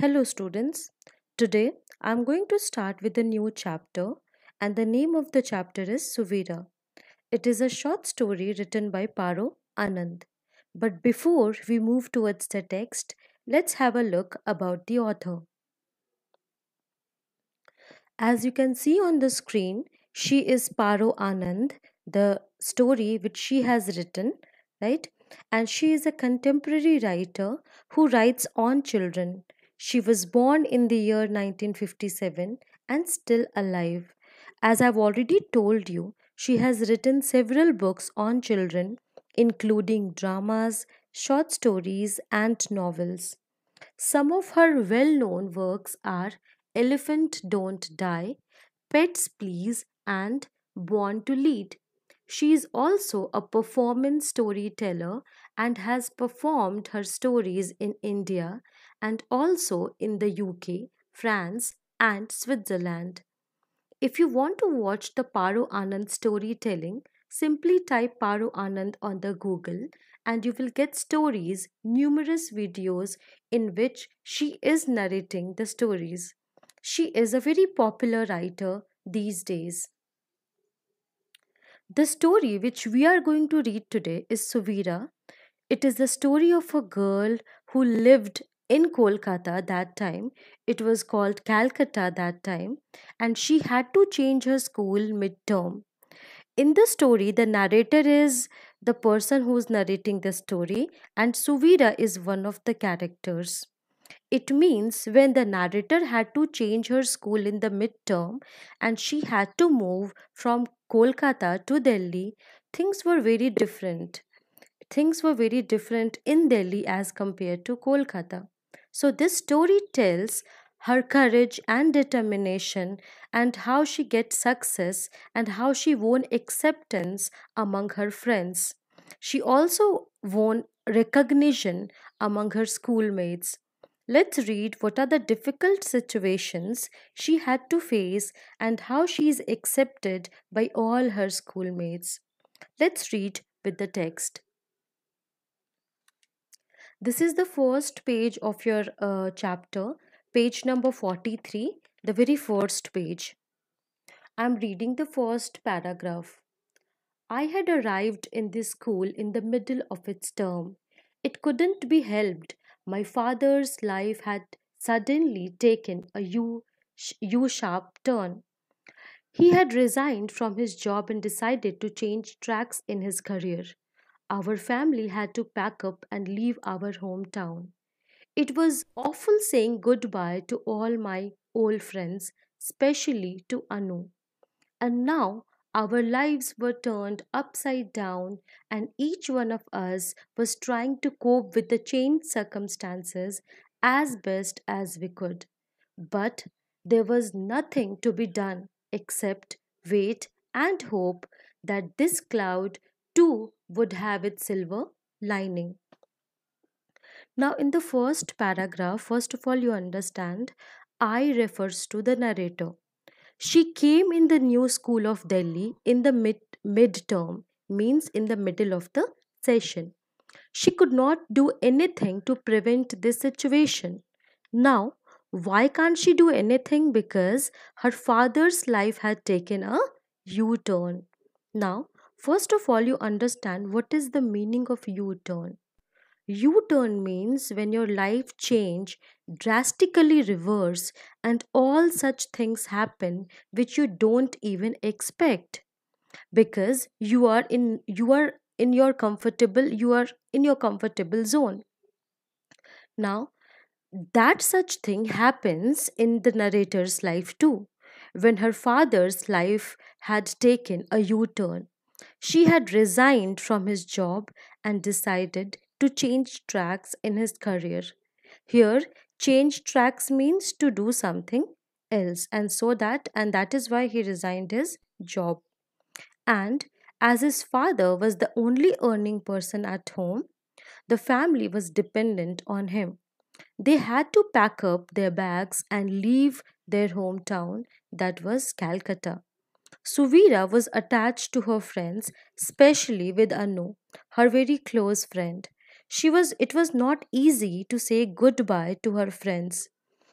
Hello students. Today I am going to start with a new chapter and the name of the chapter is Suvira. It is a short story written by Paro Anand. But before we move towards the text, let's have a look about the author. As you can see on the screen, she is Paro Anand, the story which she has written, right? And she is a contemporary writer who writes on children. She was born in the year 1957 and still alive. As I've already told you, she has written several books on children, including dramas, short stories, and novels. Some of her well known works are Elephant Don't Die, Pets Please, and Born to Lead. She is also a performance storyteller and has performed her stories in India and also in the UK, France, and Switzerland. If you want to watch the Paro Anand storytelling, simply type Paro Anand on the Google and you will get stories, numerous videos in which she is narrating the stories. She is a very popular writer these days. The story which we are going to read today is Suvira. It is the story of a girl who lived in Kolkata that time. It was called Calcutta that time, and she had to change her school midterm. In the story, the narrator is the person who is narrating the story, and Suvira is one of the characters. It means when the narrator had to change her school in the midterm and she had to move from Kolkata to Delhi, things were very different. Things were very different in Delhi as compared to Kolkata. So, this story tells her courage and determination and how she gets success and how she won acceptance among her friends. She also won recognition among her schoolmates. Let's read what are the difficult situations she had to face and how she is accepted by all her schoolmates. Let's read with the text. This is the first page of your uh, chapter, page number 43, the very first page. I am reading the first paragraph. I had arrived in this school in the middle of its term. It couldn't be helped. My father's life had suddenly taken a u sharp turn. He had resigned from his job and decided to change tracks in his career. Our family had to pack up and leave our hometown. It was awful saying goodbye to all my old friends, especially to Anu. And now our lives were turned upside down, and each one of us was trying to cope with the changed circumstances as best as we could. But there was nothing to be done except wait and hope that this cloud too would have its silver lining. Now, in the first paragraph, first of all, you understand I refers to the narrator. She came in the new school of Delhi in the mid midterm, means in the middle of the session. She could not do anything to prevent this situation. Now, why can't she do anything? Because her father's life had taken a U turn. Now, First of all, you understand what is the meaning of U-turn. U-turn means when your life change drastically reverse and all such things happen which you don't even expect because you are in you are in your comfortable you are in your comfortable zone now that such thing happens in the narrator's life too when her father's life had taken a u-turn she had resigned from his job and decided to change tracks in his career. Here, change tracks means to do something else, and so that, and that is why he resigned his job. And as his father was the only earning person at home, the family was dependent on him. They had to pack up their bags and leave their hometown, that was Calcutta. Suvira was attached to her friends, especially with Anu, her very close friend. She was it was not easy to say goodbye to her friends.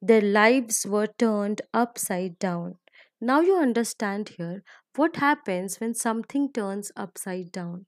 Their lives were turned upside down. Now you understand here what happens when something turns upside down.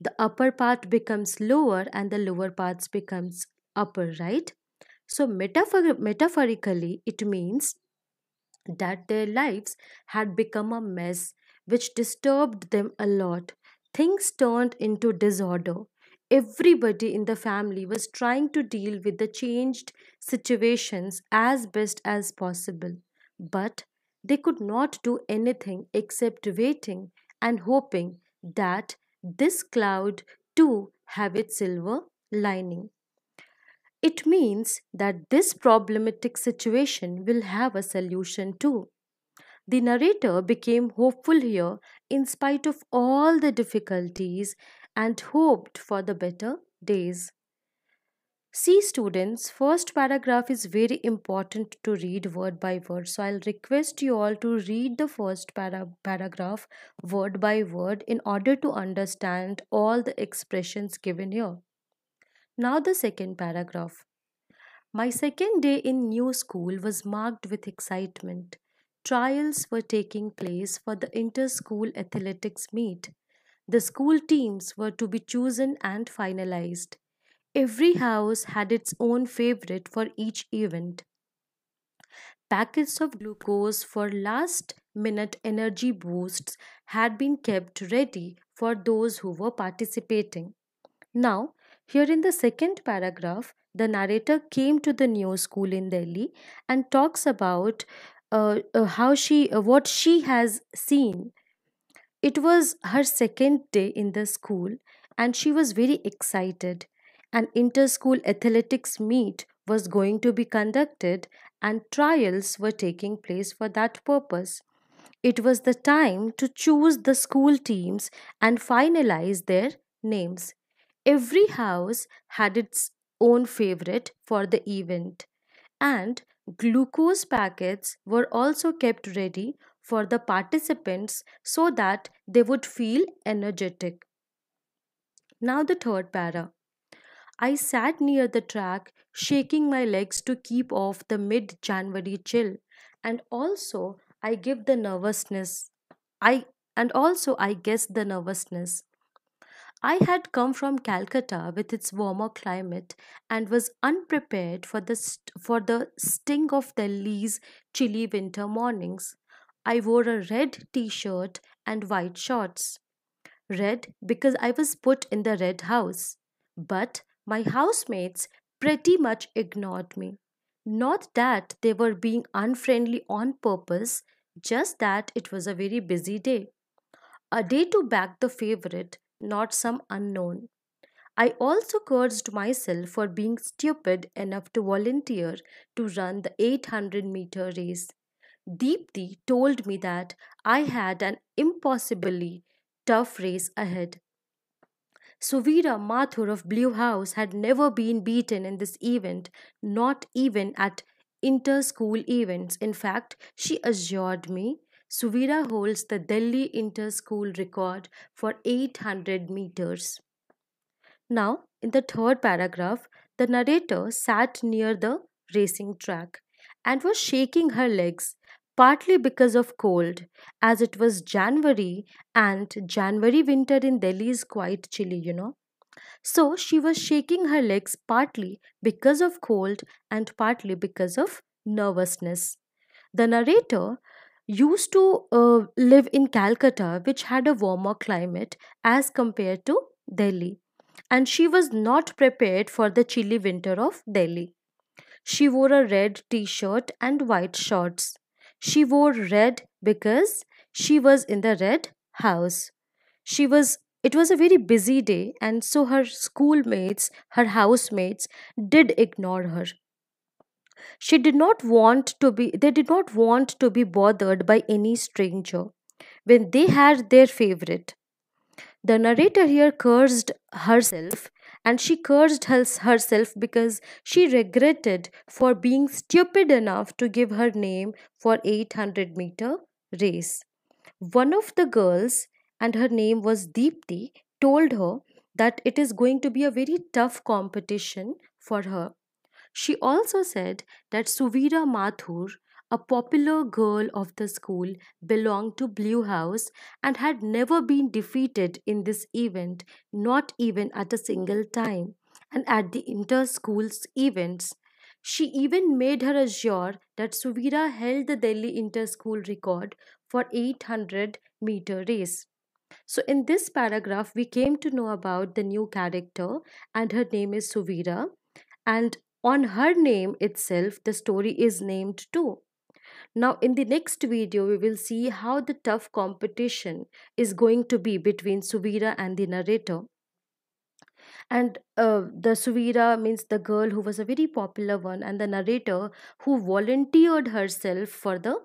The upper part becomes lower and the lower parts becomes upper, right? So metaphor- metaphorically it means that their lives had become a mess which disturbed them a lot. Things turned into disorder. Everybody in the family was trying to deal with the changed situations as best as possible, but they could not do anything except waiting and hoping that this cloud too have its silver lining. It means that this problematic situation will have a solution too. The narrator became hopeful here in spite of all the difficulties and hoped for the better days. See, students, first paragraph is very important to read word by word. So, I'll request you all to read the first para paragraph word by word in order to understand all the expressions given here. Now, the second paragraph. My second day in new school was marked with excitement. Trials were taking place for the inter school athletics meet. The school teams were to be chosen and finalized. Every house had its own favorite for each event. Packets of glucose for last minute energy boosts had been kept ready for those who were participating. Now, here in the second paragraph, the narrator came to the new school in Delhi and talks about uh, uh, how she uh, what she has seen. It was her second day in the school and she was very excited. An inter-school athletics meet was going to be conducted and trials were taking place for that purpose. It was the time to choose the school teams and finalize their names. Every house had its own favorite for the event, and glucose packets were also kept ready for the participants so that they would feel energetic. Now, the third para. I sat near the track, shaking my legs to keep off the mid January chill, and also I give the nervousness. I and also I guess the nervousness. I had come from Calcutta with its warmer climate and was unprepared for the, st- for the sting of Delhi's chilly winter mornings. I wore a red t shirt and white shorts. Red because I was put in the red house. But my housemates pretty much ignored me. Not that they were being unfriendly on purpose, just that it was a very busy day. A day to back the favorite, not some unknown. I also cursed myself for being stupid enough to volunteer to run the 800 meter race. Deepthi told me that I had an impossibly tough race ahead. Suvira Mathur of Blue House had never been beaten in this event, not even at inter school events. In fact, she assured me Suvira holds the Delhi inter school record for 800 meters. Now, in the third paragraph, the narrator sat near the racing track and was shaking her legs, partly because of cold, as it was January and January winter in Delhi is quite chilly, you know. So she was shaking her legs partly because of cold and partly because of nervousness. The narrator used to uh, live in Calcutta, which had a warmer climate as compared to Delhi, and she was not prepared for the chilly winter of Delhi. She wore a red t shirt and white shorts. She wore red because she was in the red house. She was it was a very busy day, and so her schoolmates, her housemates, did ignore her. She did not want to be they did not want to be bothered by any stranger when they had their favorite. The narrator here cursed herself and she cursed herself because she regretted for being stupid enough to give her name for 800 meter race. One of the girls and her name was Deepthi told her that it is going to be a very tough competition for her she also said that Suvira Mathur, a popular girl of the school, belonged to Blue House and had never been defeated in this event, not even at a single time, and at the inter schools events. She even made her assure that Suvira held the Delhi inter school record for 800 meter race. So, in this paragraph, we came to know about the new character, and her name is Suvira. And on her name itself, the story is named too. Now, in the next video, we will see how the tough competition is going to be between Suvira and the narrator. And uh, the Suvira means the girl who was a very popular one, and the narrator who volunteered herself for the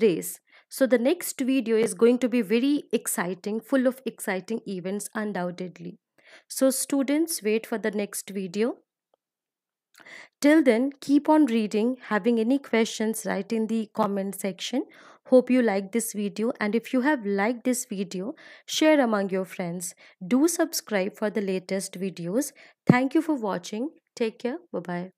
race. So, the next video is going to be very exciting, full of exciting events, undoubtedly. So, students, wait for the next video. Till then, keep on reading. Having any questions, write in the comment section. Hope you like this video and if you have liked this video, share among your friends. Do subscribe for the latest videos. Thank you for watching. Take care. Bye-bye.